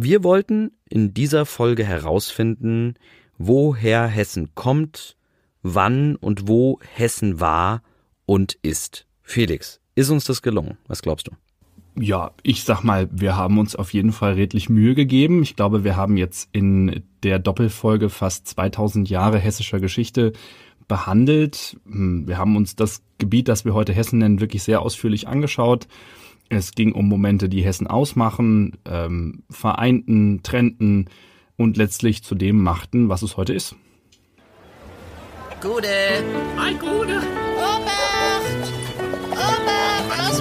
Wir wollten in dieser Folge herausfinden, woher Hessen kommt, wann und wo Hessen war und ist. Felix, ist uns das gelungen? Was glaubst du? Ja, ich sag mal, wir haben uns auf jeden Fall redlich Mühe gegeben. Ich glaube, wir haben jetzt in der Doppelfolge fast 2000 Jahre hessischer Geschichte behandelt. Hm, wir haben uns das Gebiet, das wir heute Hessen nennen, wirklich sehr ausführlich angeschaut. Es ging um Momente, die Hessen ausmachen, ähm, vereinten, trennten und letztlich zu dem machten, was es heute ist. Gude! Ei, Gude! Obacht! Obacht! Aus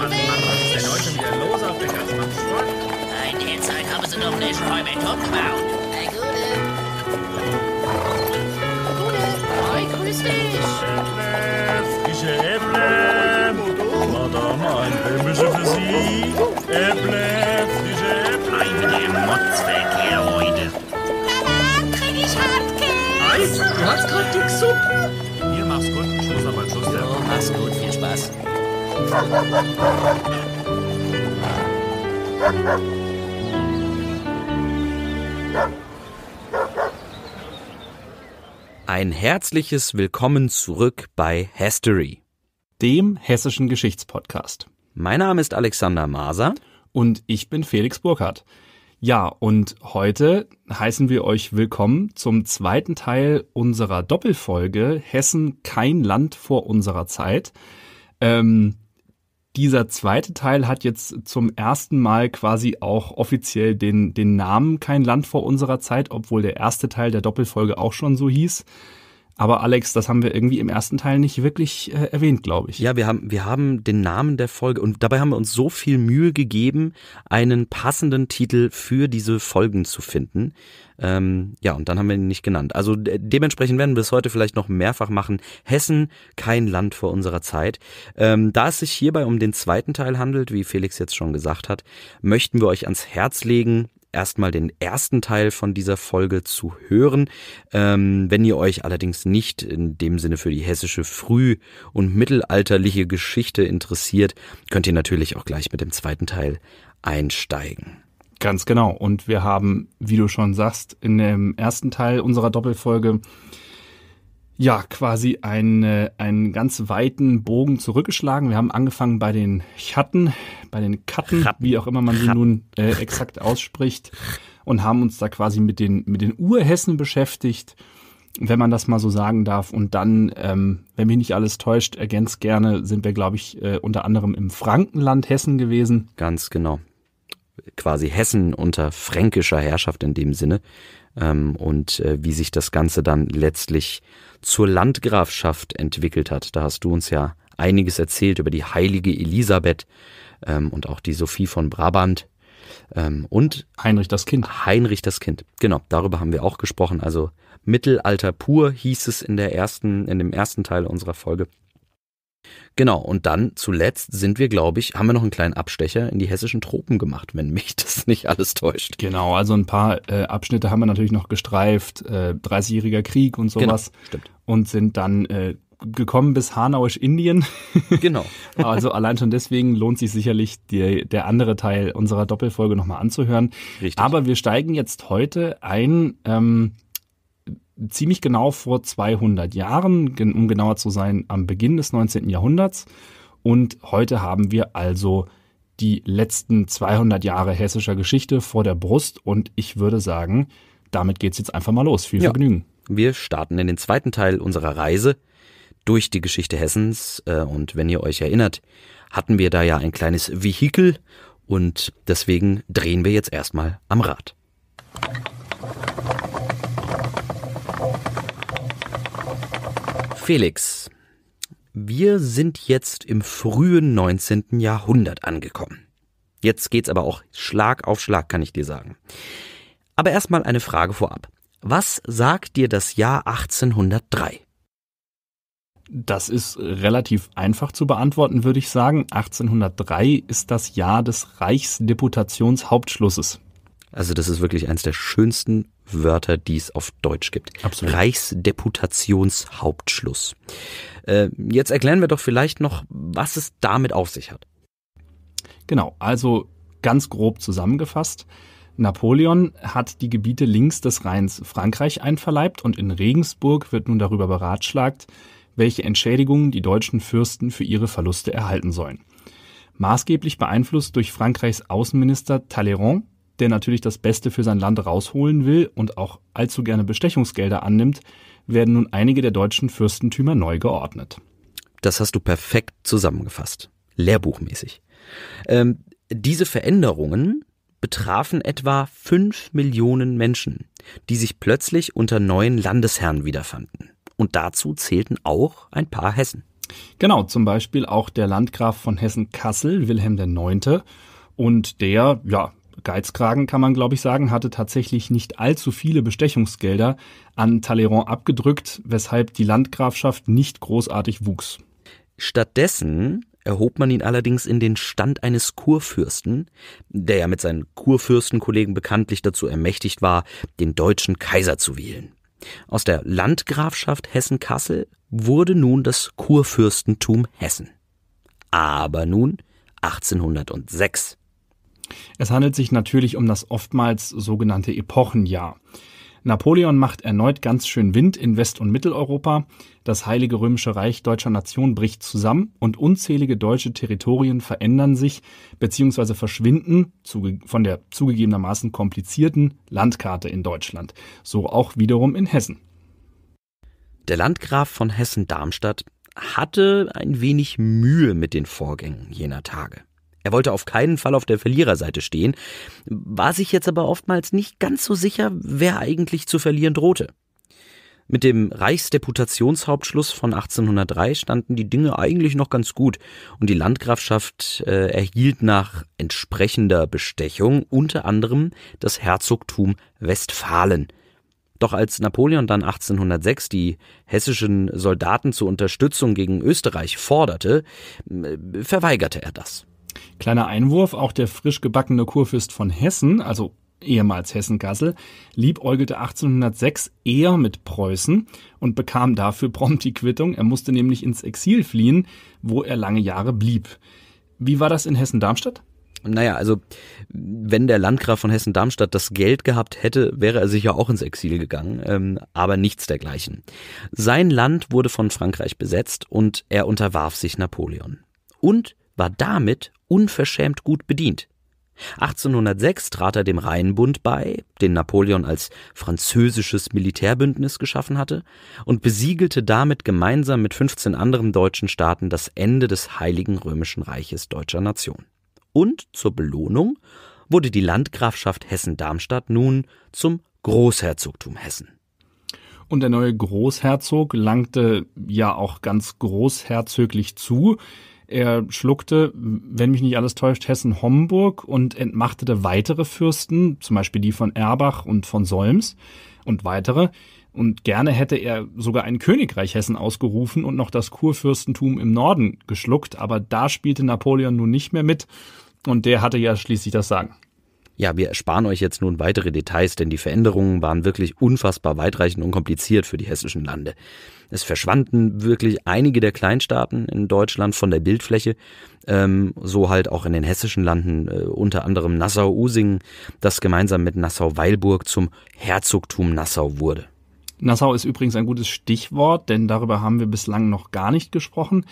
In der Zeit haben sie noch nicht. Räume top gebaut. Ei, Gude! Gude! Ei, grüß dich! Ein herzliches Willkommen zurück bei History, dem hessischen Geschichtspodcast. Mein Name ist Alexander Maser und ich bin Felix Burkhardt. Ja, und heute heißen wir euch willkommen zum zweiten Teil unserer Doppelfolge Hessen kein Land vor unserer Zeit. Ähm, dieser zweite Teil hat jetzt zum ersten Mal quasi auch offiziell den, den Namen Kein Land vor unserer Zeit, obwohl der erste Teil der Doppelfolge auch schon so hieß. Aber Alex, das haben wir irgendwie im ersten Teil nicht wirklich äh, erwähnt, glaube ich. Ja, wir haben, wir haben den Namen der Folge und dabei haben wir uns so viel Mühe gegeben, einen passenden Titel für diese Folgen zu finden. Ähm, ja, und dann haben wir ihn nicht genannt. Also de dementsprechend werden wir es heute vielleicht noch mehrfach machen. Hessen, kein Land vor unserer Zeit. Ähm, da es sich hierbei um den zweiten Teil handelt, wie Felix jetzt schon gesagt hat, möchten wir euch ans Herz legen, erstmal den ersten Teil von dieser Folge zu hören. Ähm, wenn ihr euch allerdings nicht in dem Sinne für die hessische Früh- und mittelalterliche Geschichte interessiert, könnt ihr natürlich auch gleich mit dem zweiten Teil einsteigen. Ganz genau. Und wir haben, wie du schon sagst, in dem ersten Teil unserer Doppelfolge ja quasi einen, einen ganz weiten Bogen zurückgeschlagen. Wir haben angefangen bei den Chatten, bei den Katten, Ratten. wie auch immer man sie nun äh, exakt ausspricht, und haben uns da quasi mit den, mit den Urhessen beschäftigt, wenn man das mal so sagen darf. Und dann, ähm, wenn mich nicht alles täuscht, ergänzt gerne, sind wir, glaube ich, äh, unter anderem im Frankenland Hessen gewesen. Ganz genau. Quasi Hessen unter fränkischer Herrschaft in dem Sinne ähm, und äh, wie sich das Ganze dann letztlich zur Landgrafschaft entwickelt hat. Da hast du uns ja einiges erzählt über die heilige Elisabeth ähm, und auch die Sophie von Brabant. Ähm, und Heinrich das Kind. Heinrich das Kind, genau, darüber haben wir auch gesprochen. Also Mittelalter pur hieß es in der ersten, in dem ersten Teil unserer Folge. Genau, und dann zuletzt sind wir, glaube ich, haben wir noch einen kleinen Abstecher in die hessischen Tropen gemacht, wenn mich das nicht alles täuscht. Genau, also ein paar äh, Abschnitte haben wir natürlich noch gestreift, äh, 30-jähriger Krieg und genau, sowas. Genau, stimmt. Und sind dann äh, gekommen bis Hanauisch Indien. Genau. also allein schon deswegen lohnt sich sicherlich die, der andere Teil unserer Doppelfolge nochmal anzuhören. Richtig. Aber wir steigen jetzt heute ein ähm, ziemlich genau vor 200 Jahren, um genauer zu sein, am Beginn des 19. Jahrhunderts. Und heute haben wir also die letzten 200 Jahre hessischer Geschichte vor der Brust. Und ich würde sagen, damit geht es jetzt einfach mal los. Viel ja. Vergnügen. Wir starten in den zweiten Teil unserer Reise durch die Geschichte Hessens. Äh, und wenn ihr euch erinnert, hatten wir da ja ein kleines Vehikel. Und deswegen drehen wir jetzt erstmal am Rad. Felix, wir sind jetzt im frühen 19. Jahrhundert angekommen. Jetzt geht's aber auch Schlag auf Schlag, kann ich dir sagen. Aber erstmal eine Frage vorab. Was sagt dir das Jahr 1803? Das ist relativ einfach zu beantworten, würde ich sagen. 1803 ist das Jahr des Reichsdeputationshauptschlusses. Also das ist wirklich eines der schönsten Wörter, die es auf Deutsch gibt. Absolut. Reichsdeputationshauptschluss. Äh, jetzt erklären wir doch vielleicht noch, was es damit auf sich hat. Genau, also ganz grob zusammengefasst. Napoleon hat die Gebiete links des Rheins Frankreich einverleibt und in Regensburg wird nun darüber beratschlagt, welche Entschädigungen die deutschen Fürsten für ihre Verluste erhalten sollen. Maßgeblich beeinflusst durch Frankreichs Außenminister Talleyrand der natürlich das Beste für sein Land rausholen will und auch allzu gerne Bestechungsgelder annimmt, werden nun einige der deutschen Fürstentümer neu geordnet. Das hast du perfekt zusammengefasst. Lehrbuchmäßig. Ähm, diese Veränderungen betrafen etwa fünf Millionen Menschen, die sich plötzlich unter neuen Landesherren wiederfanden. Und dazu zählten auch ein paar Hessen. Genau, zum Beispiel auch der Landgraf von Hessen-Kassel, Wilhelm IX. Und der, ja, Geizkragen, kann man glaube ich sagen, hatte tatsächlich nicht allzu viele Bestechungsgelder an Talleyrand abgedrückt, weshalb die Landgrafschaft nicht großartig wuchs. Stattdessen erhob man ihn allerdings in den Stand eines Kurfürsten, der ja mit seinen Kurfürstenkollegen bekanntlich dazu ermächtigt war, den deutschen Kaiser zu wählen. Aus der Landgrafschaft Hessen-Kassel wurde nun das Kurfürstentum Hessen. Aber nun 1806. Es handelt sich natürlich um das oftmals sogenannte Epochenjahr. Napoleon macht erneut ganz schön Wind in West- und Mitteleuropa, das Heilige Römische Reich deutscher Nation bricht zusammen und unzählige deutsche Territorien verändern sich bzw. verschwinden von der zugegebenermaßen komplizierten Landkarte in Deutschland, so auch wiederum in Hessen. Der Landgraf von Hessen-Darmstadt hatte ein wenig Mühe mit den Vorgängen jener Tage. Er wollte auf keinen Fall auf der Verliererseite stehen, war sich jetzt aber oftmals nicht ganz so sicher, wer eigentlich zu verlieren drohte. Mit dem Reichsdeputationshauptschluss von 1803 standen die Dinge eigentlich noch ganz gut und die Landgrafschaft äh, erhielt nach entsprechender Bestechung unter anderem das Herzogtum Westfalen. Doch als Napoleon dann 1806 die hessischen Soldaten zur Unterstützung gegen Österreich forderte, verweigerte er das. Kleiner Einwurf, auch der frisch gebackene Kurfürst von Hessen, also ehemals Hessen-Kassel, liebäugelte 1806 eher mit Preußen und bekam dafür prompt die Quittung. Er musste nämlich ins Exil fliehen, wo er lange Jahre blieb. Wie war das in Hessen-Darmstadt? Naja, also wenn der Landgraf von Hessen-Darmstadt das Geld gehabt hätte, wäre er sicher auch ins Exil gegangen, ähm, aber nichts dergleichen. Sein Land wurde von Frankreich besetzt und er unterwarf sich Napoleon. Und war damit unverschämt gut bedient. 1806 trat er dem Rheinbund bei, den Napoleon als französisches Militärbündnis geschaffen hatte, und besiegelte damit gemeinsam mit 15 anderen deutschen Staaten das Ende des Heiligen Römischen Reiches deutscher Nation. Und zur Belohnung wurde die Landgrafschaft Hessen-Darmstadt nun zum Großherzogtum Hessen. Und der neue Großherzog langte ja auch ganz großherzöglich zu. Er schluckte, wenn mich nicht alles täuscht, Hessen-Homburg und entmachtete weitere Fürsten, zum Beispiel die von Erbach und von Solms und weitere. Und gerne hätte er sogar ein Königreich Hessen ausgerufen und noch das Kurfürstentum im Norden geschluckt, aber da spielte Napoleon nun nicht mehr mit und der hatte ja schließlich das Sagen. Ja, wir ersparen euch jetzt nun weitere Details, denn die Veränderungen waren wirklich unfassbar weitreichend und kompliziert für die hessischen Lande. Es verschwanden wirklich einige der Kleinstaaten in Deutschland von der Bildfläche, ähm, so halt auch in den hessischen Landen, äh, unter anderem Nassau-Usingen, das gemeinsam mit Nassau-Weilburg zum Herzogtum Nassau wurde. Nassau ist übrigens ein gutes Stichwort, denn darüber haben wir bislang noch gar nicht gesprochen.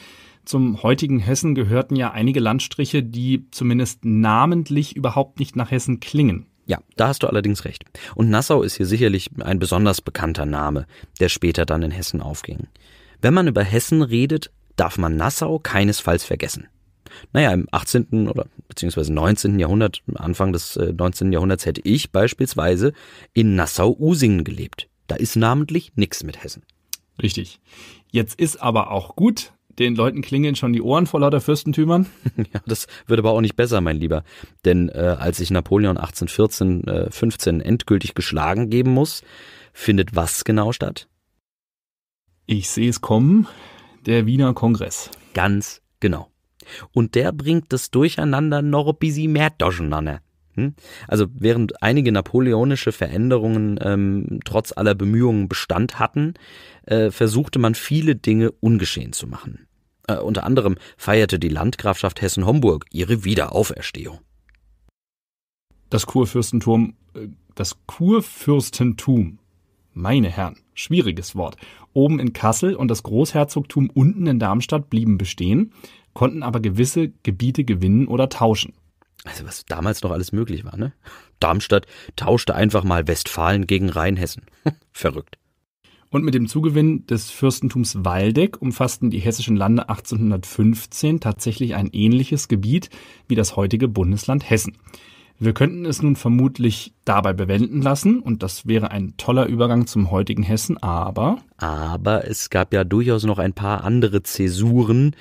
Zum heutigen Hessen gehörten ja einige Landstriche, die zumindest namentlich überhaupt nicht nach Hessen klingen. Ja, da hast du allerdings recht. Und Nassau ist hier sicherlich ein besonders bekannter Name, der später dann in Hessen aufging. Wenn man über Hessen redet, darf man Nassau keinesfalls vergessen. Naja, im 18. oder beziehungsweise 19. Jahrhundert, Anfang des 19. Äh, Jahrhunderts hätte ich beispielsweise in Nassau-Usingen gelebt. Da ist namentlich nichts mit Hessen. Richtig. Jetzt ist aber auch gut, den Leuten klingeln schon die Ohren vor lauter Fürstentümern. Ja, das wird aber auch nicht besser, mein Lieber. Denn äh, als sich Napoleon 1814, äh, 15 endgültig geschlagen geben muss, findet was genau statt? Ich sehe es kommen, der Wiener Kongress. Ganz genau. Und der bringt das Durcheinander noch ein bisschen mehr durcheinander. Hm? Also während einige napoleonische Veränderungen ähm, trotz aller Bemühungen Bestand hatten, äh, versuchte man viele Dinge ungeschehen zu machen. Äh, unter anderem feierte die Landgrafschaft Hessen-Homburg ihre Wiederauferstehung. Das Kurfürstentum, äh, das Kurfürstentum, meine Herren, schwieriges Wort, oben in Kassel und das Großherzogtum unten in Darmstadt blieben bestehen, konnten aber gewisse Gebiete gewinnen oder tauschen. Also was damals noch alles möglich war, ne? Darmstadt tauschte einfach mal Westfalen gegen Rheinhessen. Verrückt. Und mit dem Zugewinn des Fürstentums Waldeck umfassten die hessischen Lande 1815 tatsächlich ein ähnliches Gebiet wie das heutige Bundesland Hessen. Wir könnten es nun vermutlich dabei bewenden lassen und das wäre ein toller Übergang zum heutigen Hessen, aber. Aber es gab ja durchaus noch ein paar andere Zäsuren,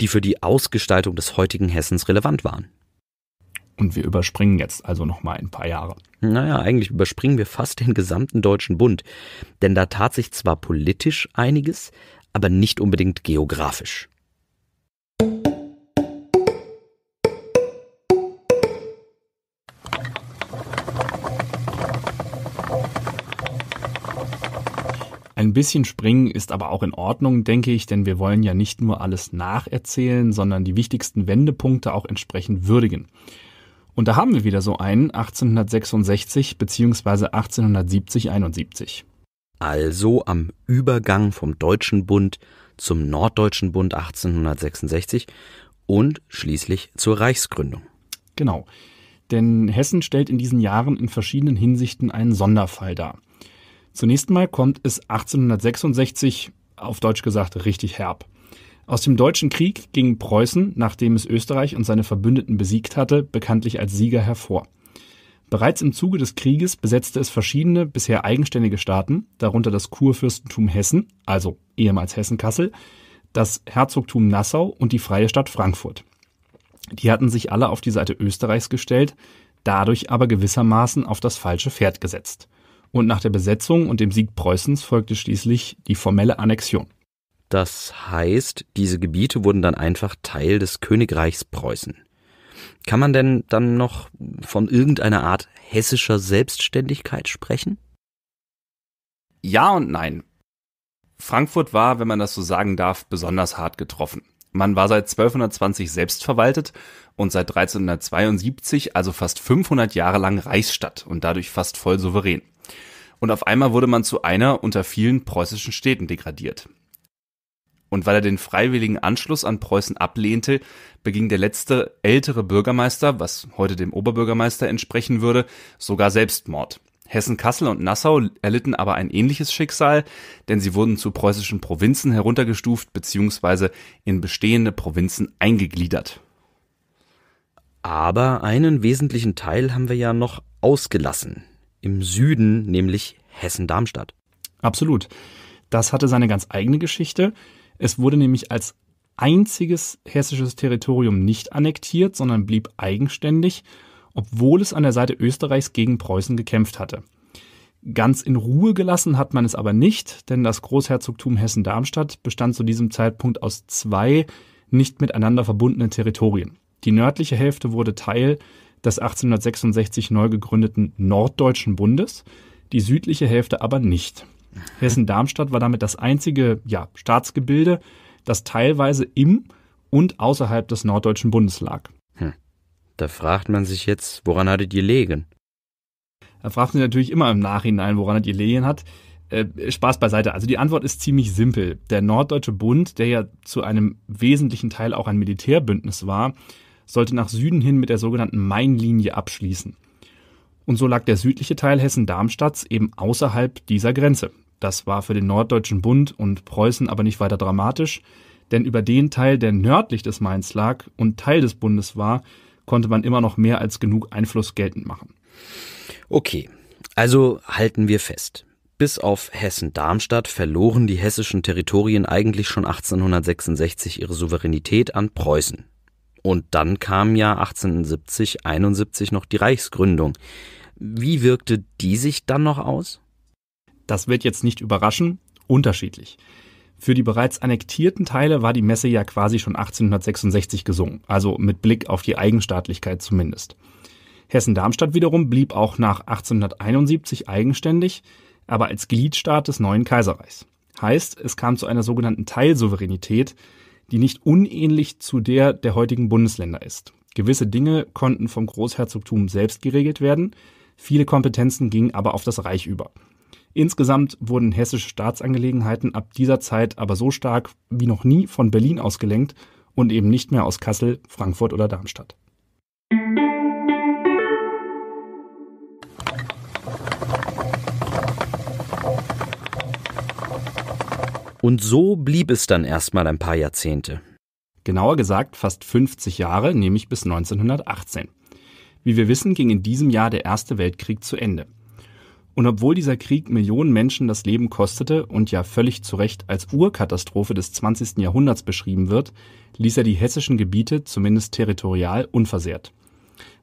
die für die Ausgestaltung des heutigen Hessens relevant waren. Und wir überspringen jetzt also nochmal ein paar Jahre. Naja, eigentlich überspringen wir fast den gesamten Deutschen Bund. Denn da tat sich zwar politisch einiges, aber nicht unbedingt geografisch. Ein bisschen springen ist aber auch in Ordnung, denke ich, denn wir wollen ja nicht nur alles nacherzählen, sondern die wichtigsten Wendepunkte auch entsprechend würdigen. Und da haben wir wieder so einen 1866 bzw. 1870-71. Also am Übergang vom Deutschen Bund zum Norddeutschen Bund 1866 und schließlich zur Reichsgründung. Genau. Denn Hessen stellt in diesen Jahren in verschiedenen Hinsichten einen Sonderfall dar. Zunächst mal kommt es 1866 auf Deutsch gesagt richtig herb. Aus dem Deutschen Krieg ging Preußen, nachdem es Österreich und seine Verbündeten besiegt hatte, bekanntlich als Sieger hervor. Bereits im Zuge des Krieges besetzte es verschiedene bisher eigenständige Staaten, darunter das Kurfürstentum Hessen, also ehemals Hessen-Kassel, das Herzogtum Nassau und die Freie Stadt Frankfurt. Die hatten sich alle auf die Seite Österreichs gestellt, dadurch aber gewissermaßen auf das falsche Pferd gesetzt. Und nach der Besetzung und dem Sieg Preußens folgte schließlich die formelle Annexion. Das heißt, diese Gebiete wurden dann einfach Teil des Königreichs Preußen. Kann man denn dann noch von irgendeiner Art hessischer Selbstständigkeit sprechen? Ja und nein. Frankfurt war, wenn man das so sagen darf, besonders hart getroffen. Man war seit 1220 selbstverwaltet und seit 1372, also fast 500 Jahre lang Reichsstadt und dadurch fast voll souverän. Und auf einmal wurde man zu einer unter vielen preußischen Städten degradiert. Und weil er den freiwilligen Anschluss an Preußen ablehnte, beging der letzte ältere Bürgermeister, was heute dem Oberbürgermeister entsprechen würde, sogar Selbstmord. Hessen, Kassel und Nassau erlitten aber ein ähnliches Schicksal, denn sie wurden zu preußischen Provinzen heruntergestuft bzw. in bestehende Provinzen eingegliedert. Aber einen wesentlichen Teil haben wir ja noch ausgelassen. Im Süden, nämlich Hessen-Darmstadt. Absolut. Das hatte seine ganz eigene Geschichte. Es wurde nämlich als einziges hessisches Territorium nicht annektiert, sondern blieb eigenständig, obwohl es an der Seite Österreichs gegen Preußen gekämpft hatte. Ganz in Ruhe gelassen hat man es aber nicht, denn das Großherzogtum Hessen-Darmstadt bestand zu diesem Zeitpunkt aus zwei nicht miteinander verbundenen Territorien. Die nördliche Hälfte wurde Teil des 1866 neu gegründeten Norddeutschen Bundes, die südliche Hälfte aber nicht. Hessen-Darmstadt war damit das einzige ja, Staatsgebilde, das teilweise im und außerhalb des norddeutschen Bundes lag. Hm. Da fragt man sich jetzt, woran hattet ihr Legen? Da fragt man sich natürlich immer im Nachhinein, woran hat ihr Legen hat. Äh, Spaß beiseite. Also die Antwort ist ziemlich simpel. Der Norddeutsche Bund, der ja zu einem wesentlichen Teil auch ein Militärbündnis war, sollte nach Süden hin mit der sogenannten Mainlinie abschließen. Und so lag der südliche Teil Hessen-Darmstadts eben außerhalb dieser Grenze. Das war für den Norddeutschen Bund und Preußen aber nicht weiter dramatisch, denn über den Teil, der nördlich des Mains lag und Teil des Bundes war, konnte man immer noch mehr als genug Einfluss geltend machen. Okay, also halten wir fest. Bis auf Hessen-Darmstadt verloren die hessischen Territorien eigentlich schon 1866 ihre Souveränität an Preußen. Und dann kam ja 1870, 71 noch die Reichsgründung. Wie wirkte die sich dann noch aus? Das wird jetzt nicht überraschen, unterschiedlich. Für die bereits annektierten Teile war die Messe ja quasi schon 1866 gesungen, also mit Blick auf die Eigenstaatlichkeit zumindest. Hessen-Darmstadt wiederum blieb auch nach 1871 eigenständig, aber als Gliedstaat des neuen Kaiserreichs. Heißt, es kam zu einer sogenannten Teilsouveränität, die nicht unähnlich zu der der heutigen Bundesländer ist. Gewisse Dinge konnten vom Großherzogtum selbst geregelt werden, viele Kompetenzen gingen aber auf das Reich über. Insgesamt wurden hessische Staatsangelegenheiten ab dieser Zeit aber so stark wie noch nie von Berlin ausgelenkt und eben nicht mehr aus Kassel, Frankfurt oder Darmstadt. Und so blieb es dann erstmal ein paar Jahrzehnte. Genauer gesagt fast 50 Jahre, nämlich bis 1918. Wie wir wissen, ging in diesem Jahr der Erste Weltkrieg zu Ende. Und obwohl dieser Krieg Millionen Menschen das Leben kostete und ja völlig zu Recht als Urkatastrophe des 20. Jahrhunderts beschrieben wird, ließ er die hessischen Gebiete zumindest territorial unversehrt.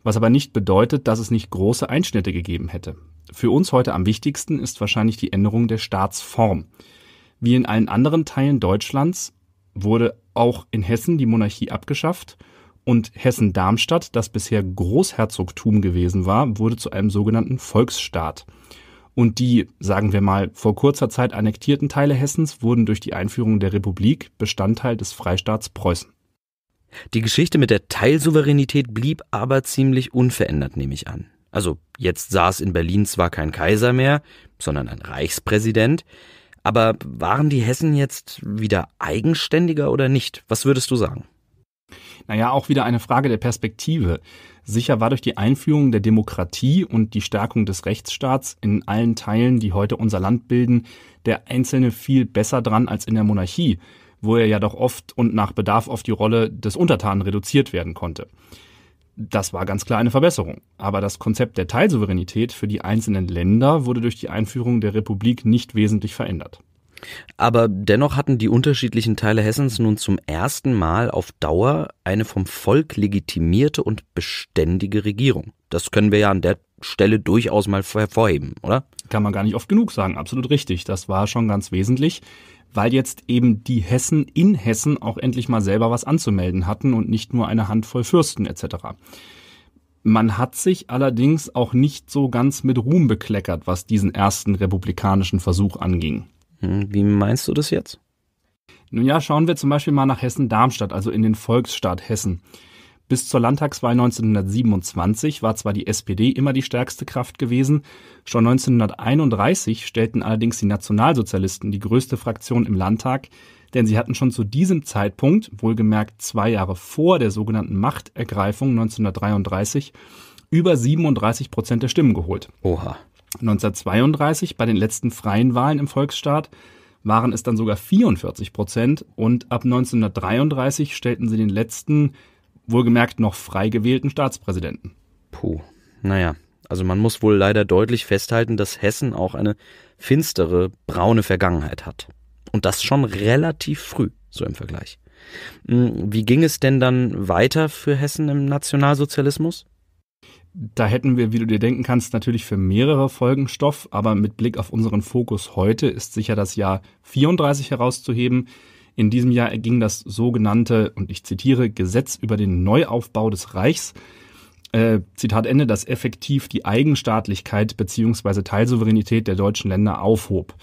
Was aber nicht bedeutet, dass es nicht große Einschnitte gegeben hätte. Für uns heute am wichtigsten ist wahrscheinlich die Änderung der Staatsform. Wie in allen anderen Teilen Deutschlands wurde auch in Hessen die Monarchie abgeschafft und Hessen-Darmstadt, das bisher Großherzogtum gewesen war, wurde zu einem sogenannten Volksstaat. Und die, sagen wir mal, vor kurzer Zeit annektierten Teile Hessens wurden durch die Einführung der Republik Bestandteil des Freistaats Preußen. Die Geschichte mit der Teilsouveränität blieb aber ziemlich unverändert, nehme ich an. Also jetzt saß in Berlin zwar kein Kaiser mehr, sondern ein Reichspräsident, aber waren die Hessen jetzt wieder eigenständiger oder nicht? Was würdest du sagen? Naja, auch wieder eine Frage der Perspektive. Sicher war durch die Einführung der Demokratie und die Stärkung des Rechtsstaats in allen Teilen, die heute unser Land bilden, der Einzelne viel besser dran als in der Monarchie, wo er ja doch oft und nach Bedarf auf die Rolle des Untertanen reduziert werden konnte. Das war ganz klar eine Verbesserung. Aber das Konzept der Teilsouveränität für die einzelnen Länder wurde durch die Einführung der Republik nicht wesentlich verändert. Aber dennoch hatten die unterschiedlichen Teile Hessens nun zum ersten Mal auf Dauer eine vom Volk legitimierte und beständige Regierung. Das können wir ja an der Stelle durchaus mal hervorheben, oder? Kann man gar nicht oft genug sagen, absolut richtig. Das war schon ganz wesentlich weil jetzt eben die Hessen in Hessen auch endlich mal selber was anzumelden hatten und nicht nur eine Handvoll Fürsten etc. Man hat sich allerdings auch nicht so ganz mit Ruhm bekleckert, was diesen ersten republikanischen Versuch anging. Hm, wie meinst du das jetzt? Nun ja, schauen wir zum Beispiel mal nach Hessen-Darmstadt, also in den Volksstaat Hessen. Bis zur Landtagswahl 1927 war zwar die SPD immer die stärkste Kraft gewesen, schon 1931 stellten allerdings die Nationalsozialisten die größte Fraktion im Landtag, denn sie hatten schon zu diesem Zeitpunkt, wohlgemerkt zwei Jahre vor der sogenannten Machtergreifung 1933, über 37 Prozent der Stimmen geholt. Oha. 1932 bei den letzten freien Wahlen im Volksstaat waren es dann sogar 44 Prozent und ab 1933 stellten sie den letzten wohlgemerkt noch frei gewählten Staatspräsidenten. Puh, naja, also man muss wohl leider deutlich festhalten, dass Hessen auch eine finstere, braune Vergangenheit hat. Und das schon relativ früh, so im Vergleich. Hm, wie ging es denn dann weiter für Hessen im Nationalsozialismus? Da hätten wir, wie du dir denken kannst, natürlich für mehrere Folgen Stoff, aber mit Blick auf unseren Fokus heute ist sicher das Jahr 34 herauszuheben, in diesem Jahr erging das sogenannte, und ich zitiere, Gesetz über den Neuaufbau des Reichs, äh, Zitat Ende, das effektiv die Eigenstaatlichkeit beziehungsweise Teilsouveränität der deutschen Länder aufhob.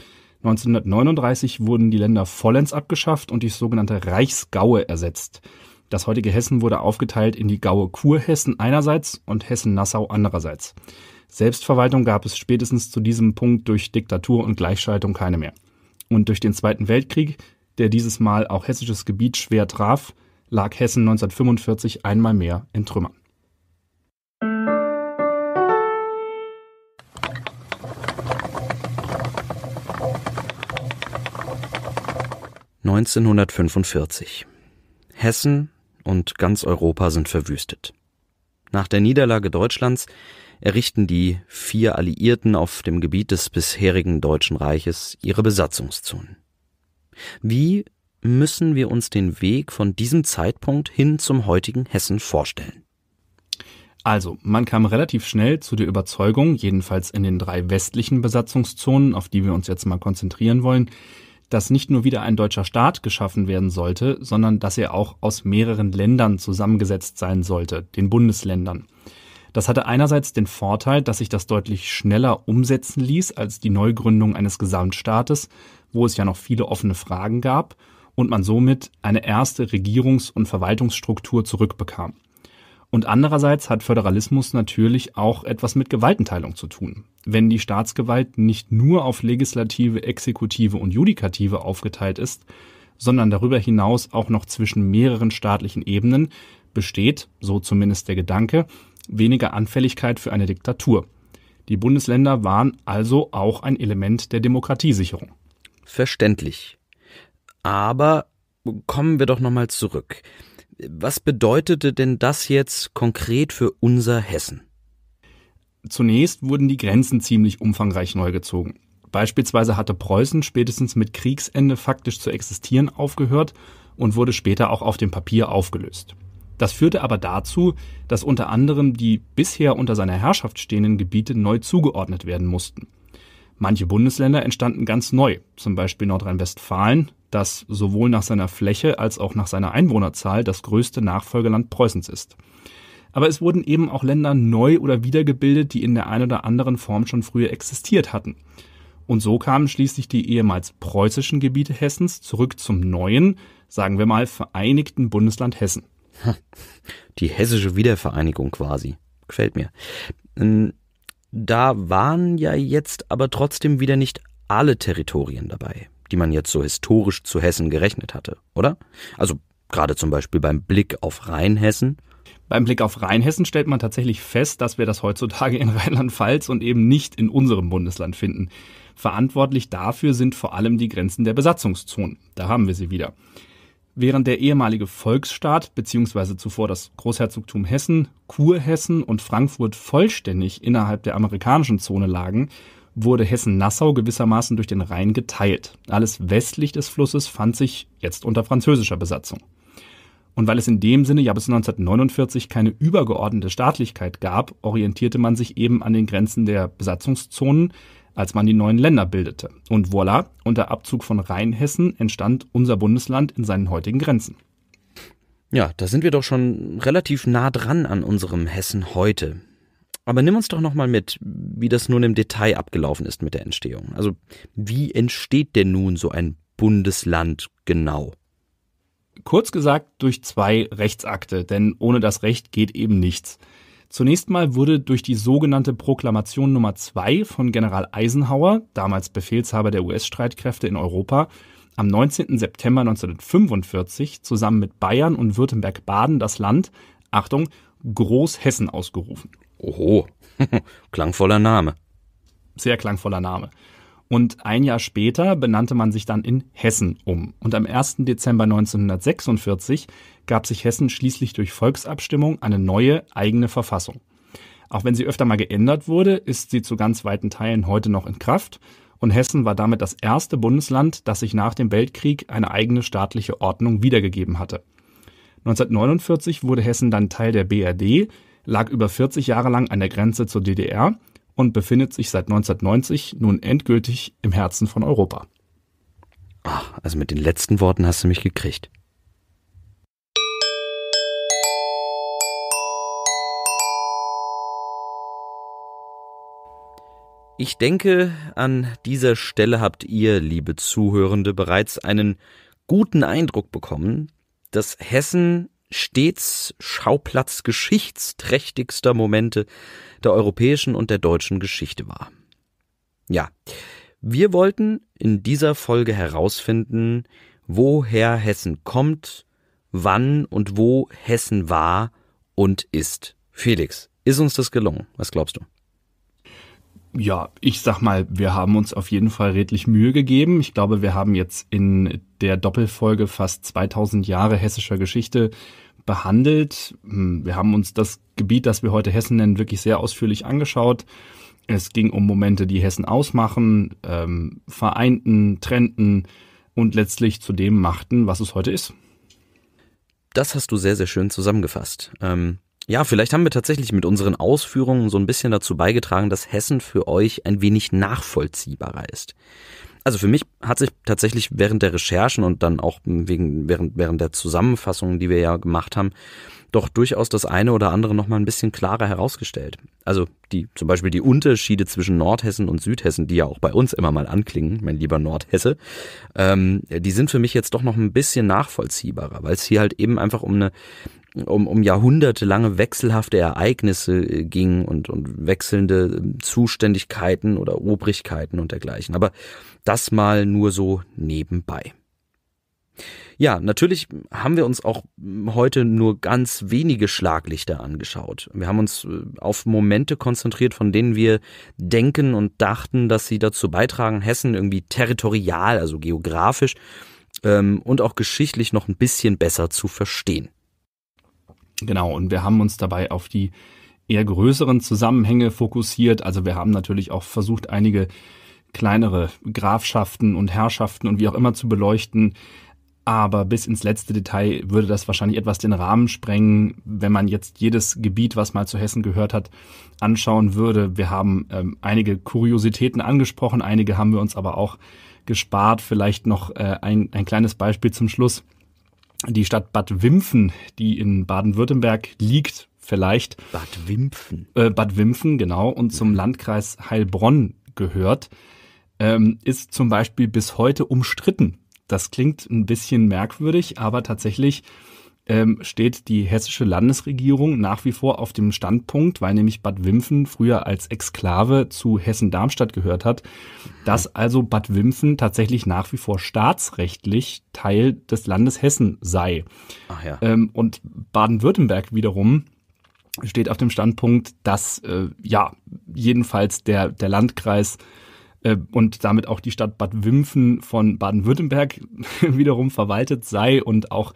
1939 wurden die Länder vollends abgeschafft und die sogenannte Reichsgaue ersetzt. Das heutige Hessen wurde aufgeteilt in die Gaue Kurhessen einerseits und Hessen-Nassau andererseits. Selbstverwaltung gab es spätestens zu diesem Punkt durch Diktatur und Gleichschaltung keine mehr. Und durch den Zweiten Weltkrieg der dieses Mal auch hessisches Gebiet schwer traf, lag Hessen 1945 einmal mehr in Trümmern. (1945) Hessen und ganz Europa sind verwüstet. Nach der Niederlage Deutschlands errichten die vier Alliierten auf dem Gebiet des bisherigen Deutschen Reiches ihre Besatzungszonen wie müssen wir uns den Weg von diesem Zeitpunkt hin zum heutigen Hessen vorstellen? Also, man kam relativ schnell zu der Überzeugung, jedenfalls in den drei westlichen Besatzungszonen, auf die wir uns jetzt mal konzentrieren wollen, dass nicht nur wieder ein deutscher Staat geschaffen werden sollte, sondern dass er auch aus mehreren Ländern zusammengesetzt sein sollte, den Bundesländern. Das hatte einerseits den Vorteil, dass sich das deutlich schneller umsetzen ließ als die Neugründung eines Gesamtstaates, wo es ja noch viele offene Fragen gab und man somit eine erste Regierungs- und Verwaltungsstruktur zurückbekam. Und andererseits hat Föderalismus natürlich auch etwas mit Gewaltenteilung zu tun. Wenn die Staatsgewalt nicht nur auf Legislative, Exekutive und Judikative aufgeteilt ist, sondern darüber hinaus auch noch zwischen mehreren staatlichen Ebenen, besteht, so zumindest der Gedanke, weniger Anfälligkeit für eine Diktatur. Die Bundesländer waren also auch ein Element der Demokratiesicherung. Verständlich. Aber kommen wir doch nochmal zurück. Was bedeutete denn das jetzt konkret für unser Hessen? Zunächst wurden die Grenzen ziemlich umfangreich neu gezogen. Beispielsweise hatte Preußen spätestens mit Kriegsende faktisch zu existieren aufgehört und wurde später auch auf dem Papier aufgelöst. Das führte aber dazu, dass unter anderem die bisher unter seiner Herrschaft stehenden Gebiete neu zugeordnet werden mussten. Manche Bundesländer entstanden ganz neu, zum Beispiel Nordrhein-Westfalen, das sowohl nach seiner Fläche als auch nach seiner Einwohnerzahl das größte Nachfolgeland Preußens ist. Aber es wurden eben auch Länder neu oder wiedergebildet, die in der einen oder anderen Form schon früher existiert hatten. Und so kamen schließlich die ehemals preußischen Gebiete Hessens zurück zum neuen, sagen wir mal, vereinigten Bundesland Hessen. Die hessische Wiedervereinigung quasi. Gefällt mir. Ähm, da waren ja jetzt aber trotzdem wieder nicht alle Territorien dabei, die man jetzt so historisch zu Hessen gerechnet hatte, oder? Also gerade zum Beispiel beim Blick auf Rheinhessen. Beim Blick auf Rheinhessen stellt man tatsächlich fest, dass wir das heutzutage in Rheinland-Pfalz und eben nicht in unserem Bundesland finden. Verantwortlich dafür sind vor allem die Grenzen der Besatzungszonen. Da haben wir sie wieder während der ehemalige Volksstaat bzw. zuvor das Großherzogtum Hessen, Kurhessen und Frankfurt vollständig innerhalb der amerikanischen Zone lagen, wurde Hessen-Nassau gewissermaßen durch den Rhein geteilt. Alles westlich des Flusses fand sich jetzt unter französischer Besatzung. Und weil es in dem Sinne ja bis 1949 keine übergeordnete Staatlichkeit gab, orientierte man sich eben an den Grenzen der Besatzungszonen, als man die neuen Länder bildete. Und voilà, unter Abzug von Rheinhessen entstand unser Bundesland in seinen heutigen Grenzen. Ja, da sind wir doch schon relativ nah dran an unserem Hessen heute. Aber nimm uns doch nochmal mit, wie das nun im Detail abgelaufen ist mit der Entstehung. Also wie entsteht denn nun so ein Bundesland genau? Kurz gesagt durch zwei Rechtsakte, denn ohne das Recht geht eben nichts. Zunächst mal wurde durch die sogenannte Proklamation Nummer 2 von General Eisenhower, damals Befehlshaber der US-Streitkräfte in Europa, am 19. September 1945 zusammen mit Bayern und Württemberg-Baden das Land, Achtung, Großhessen ausgerufen. Oho, klangvoller Name. Sehr klangvoller Name. Und ein Jahr später benannte man sich dann in Hessen um. Und am 1. Dezember 1946 gab sich Hessen schließlich durch Volksabstimmung eine neue eigene Verfassung. Auch wenn sie öfter mal geändert wurde, ist sie zu ganz weiten Teilen heute noch in Kraft. Und Hessen war damit das erste Bundesland, das sich nach dem Weltkrieg eine eigene staatliche Ordnung wiedergegeben hatte. 1949 wurde Hessen dann Teil der BRD, lag über 40 Jahre lang an der Grenze zur DDR und befindet sich seit 1990 nun endgültig im Herzen von Europa. Ach, also mit den letzten Worten hast du mich gekriegt. Ich denke, an dieser Stelle habt ihr, liebe Zuhörende, bereits einen guten Eindruck bekommen, dass Hessen stets Schauplatz geschichtsträchtigster Momente der europäischen und der deutschen Geschichte war. Ja, wir wollten in dieser Folge herausfinden, woher Hessen kommt, wann und wo Hessen war und ist. Felix, ist uns das gelungen? Was glaubst du? ja, ich sag mal, wir haben uns auf jeden Fall redlich Mühe gegeben. Ich glaube, wir haben jetzt in der Doppelfolge fast 2000 Jahre hessischer Geschichte behandelt. Hm, wir haben uns das Gebiet, das wir heute Hessen nennen, wirklich sehr ausführlich angeschaut. Es ging um Momente, die Hessen ausmachen, ähm, vereinten, trennten und letztlich zu dem machten, was es heute ist. Das hast du sehr, sehr schön zusammengefasst. Ähm, ja, vielleicht haben wir tatsächlich mit unseren Ausführungen so ein bisschen dazu beigetragen, dass Hessen für euch ein wenig nachvollziehbarer ist. Also für mich hat sich tatsächlich während der Recherchen und dann auch wegen, während, während der Zusammenfassungen, die wir ja gemacht haben, doch durchaus das eine oder andere nochmal ein bisschen klarer herausgestellt. Also die, zum Beispiel die Unterschiede zwischen Nordhessen und Südhessen, die ja auch bei uns immer mal anklingen, mein lieber Nordhesse, ähm, die sind für mich jetzt doch noch ein bisschen nachvollziehbarer, weil es hier halt eben einfach um eine um, um jahrhundertelange wechselhafte Ereignisse äh, ging und, und wechselnde äh, Zuständigkeiten oder Obrigkeiten und dergleichen. Aber das mal nur so nebenbei. Ja, natürlich haben wir uns auch hm, heute nur ganz wenige Schlaglichter angeschaut. Wir haben uns äh, auf Momente konzentriert, von denen wir denken und dachten, dass sie dazu beitragen, Hessen irgendwie territorial, also geografisch ähm, und auch geschichtlich noch ein bisschen besser zu verstehen. Genau, und wir haben uns dabei auf die eher größeren Zusammenhänge fokussiert. Also wir haben natürlich auch versucht, einige kleinere Grafschaften und Herrschaften und wie auch immer zu beleuchten. Aber bis ins letzte Detail würde das wahrscheinlich etwas den Rahmen sprengen, wenn man jetzt jedes Gebiet, was mal zu Hessen gehört hat, anschauen würde. Wir haben ähm, einige Kuriositäten angesprochen, einige haben wir uns aber auch gespart. Vielleicht noch äh, ein, ein kleines Beispiel zum Schluss die Stadt Bad Wimpfen, die in Baden-Württemberg liegt, vielleicht. Bad Wimpfen. Äh, Bad Wimpfen, genau, und zum mhm. Landkreis Heilbronn gehört, ähm, ist zum Beispiel bis heute umstritten. Das klingt ein bisschen merkwürdig, aber tatsächlich ähm, steht die hessische Landesregierung nach wie vor auf dem Standpunkt, weil nämlich Bad Wimpfen früher als Exklave zu Hessen-Darmstadt gehört hat, dass also Bad Wimpfen tatsächlich nach wie vor staatsrechtlich Teil des Landes Hessen sei. Ach ja. Ähm, und Baden-Württemberg wiederum steht auf dem Standpunkt, dass äh, ja jedenfalls der, der Landkreis äh, und damit auch die Stadt Bad Wimpfen von Baden-Württemberg wiederum verwaltet sei und auch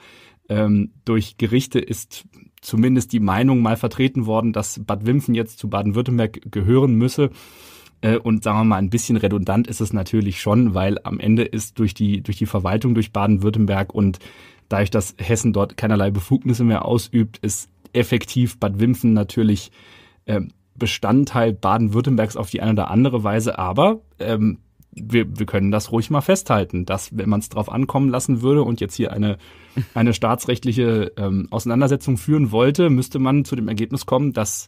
ähm, durch Gerichte ist zumindest die Meinung mal vertreten worden, dass Bad Wimpfen jetzt zu Baden-Württemberg gehören müsse. Äh, und sagen wir mal, ein bisschen redundant ist es natürlich schon, weil am Ende ist durch die, durch die Verwaltung durch Baden-Württemberg und dadurch, dass Hessen dort keinerlei Befugnisse mehr ausübt, ist effektiv Bad Wimpfen natürlich ähm, Bestandteil Baden-Württembergs auf die eine oder andere Weise. Aber ähm, wir, wir können das ruhig mal festhalten, dass wenn man es drauf ankommen lassen würde und jetzt hier eine, eine staatsrechtliche ähm, Auseinandersetzung führen wollte, müsste man zu dem Ergebnis kommen, dass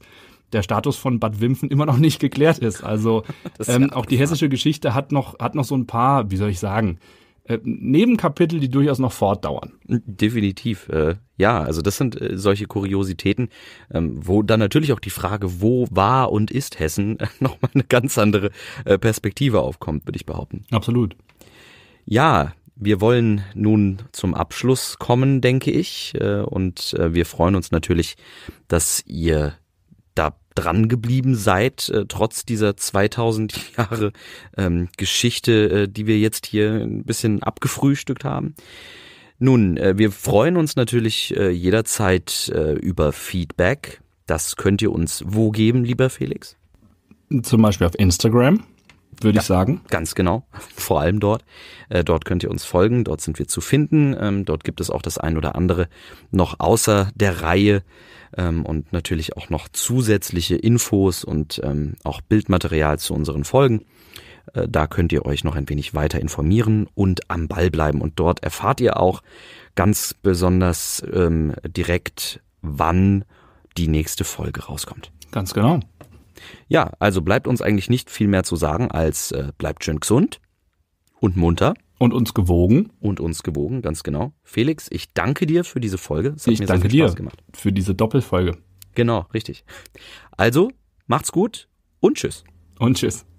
der Status von Bad Wimpfen immer noch nicht geklärt ist. Also ähm, auch die hessische Geschichte hat noch, hat noch so ein paar, wie soll ich sagen, äh, Nebenkapitel, die durchaus noch fortdauern. Definitiv, äh, ja. Also das sind äh, solche Kuriositäten, ähm, wo dann natürlich auch die Frage, wo war und ist Hessen, nochmal eine ganz andere äh, Perspektive aufkommt, würde ich behaupten. Absolut. Ja, wir wollen nun zum Abschluss kommen, denke ich. Äh, Und äh, wir freuen uns natürlich, dass ihr da dran geblieben seid, äh, trotz dieser 2000 Jahre ähm, Geschichte, äh, die wir jetzt hier ein bisschen abgefrühstückt haben. Nun, äh, wir freuen uns natürlich äh, jederzeit äh, über Feedback. Das könnt ihr uns wo geben, lieber Felix? Zum Beispiel auf Instagram würde ja, ich sagen. Ganz genau, vor allem dort. Äh, dort könnt ihr uns folgen, dort sind wir zu finden. Ähm, dort gibt es auch das ein oder andere noch außer der Reihe ähm, und natürlich auch noch zusätzliche Infos und ähm, auch Bildmaterial zu unseren Folgen. Äh, da könnt ihr euch noch ein wenig weiter informieren und am Ball bleiben. Und dort erfahrt ihr auch ganz besonders ähm, direkt, wann die nächste Folge rauskommt. Ganz genau. Ja, also bleibt uns eigentlich nicht viel mehr zu sagen als äh, bleibt schön gesund und munter. Und uns gewogen. Und uns gewogen, ganz genau. Felix, ich danke dir für diese Folge. Es hat ich mir danke dir für diese Doppelfolge. Genau, richtig. Also, macht's gut und tschüss. Und tschüss.